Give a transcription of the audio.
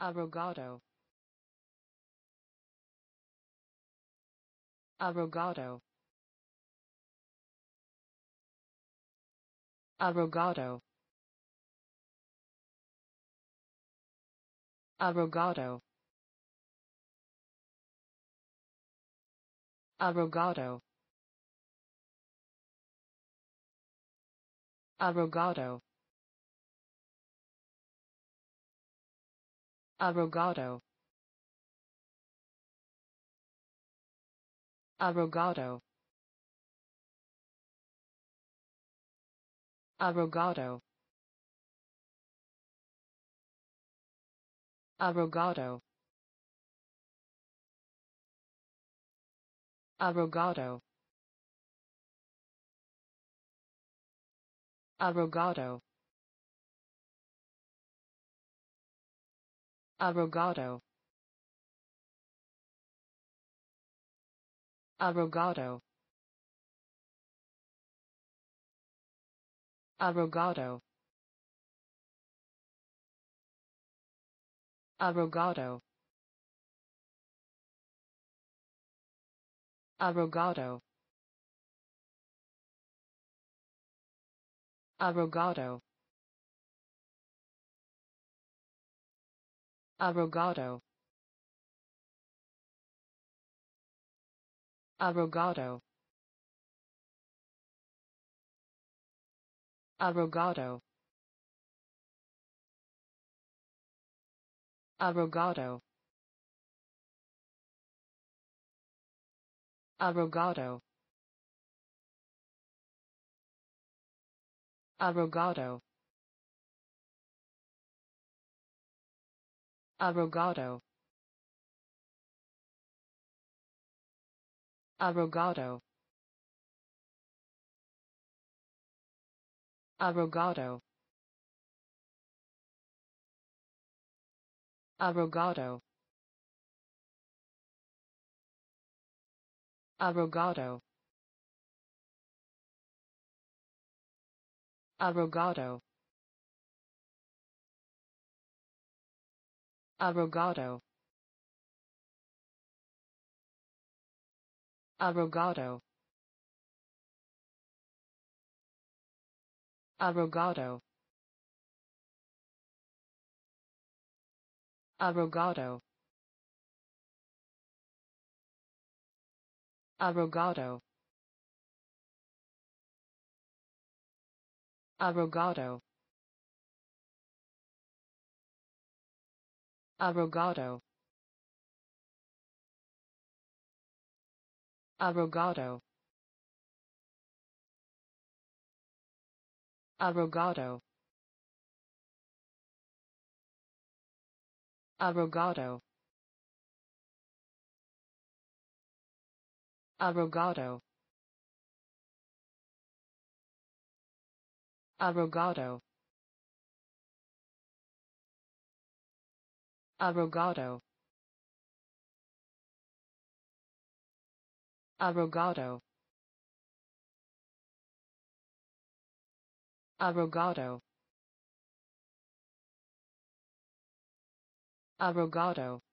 Arrogado. Arrogado. Arrogado. Arrogado. Arrogado. Arrogado. Arrogado. Arrogado. Arrogado. Arrogado. Arrogado. Arrogado. Arrogado. Arrogado. Arrogado. Arrogado. Arrogado. Arrogado. Arrogado. Arrogado. Arrogado. Arrogado. Arrogado. Arrogado. Arrogado. Arrogado. Arrogado. Arrogado. Arrogado. Arrogado. Arrogado. Arrogado. Arrogado. Arrogado. Arrogado. Arrogado. Arrogado. Arrogado. Arrogado. Arrogado. Arrogado. Arrogado. Arrogado. Arrogado. Arrogado. Arrogado.